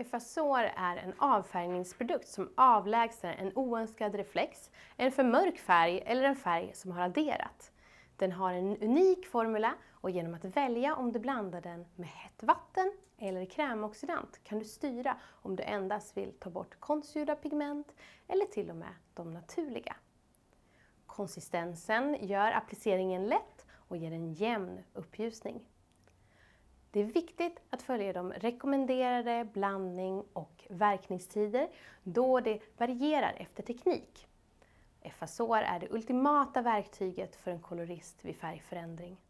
Efasor är en avfärgningsprodukt som avlägsnar en oönskad reflex, en för mörk färg eller en färg som har adderat. Den har en unik formula och genom att välja om du blandar den med hett vatten eller krämoxidant kan du styra om du endast vill ta bort konstgjorda pigment eller till och med de naturliga. Konsistensen gör appliceringen lätt och ger en jämn uppljusning. Det är viktigt att följa de rekommenderade blandning och verkningstider då det varierar efter teknik. Effasor är det ultimata verktyget för en kolorist vid färgförändring.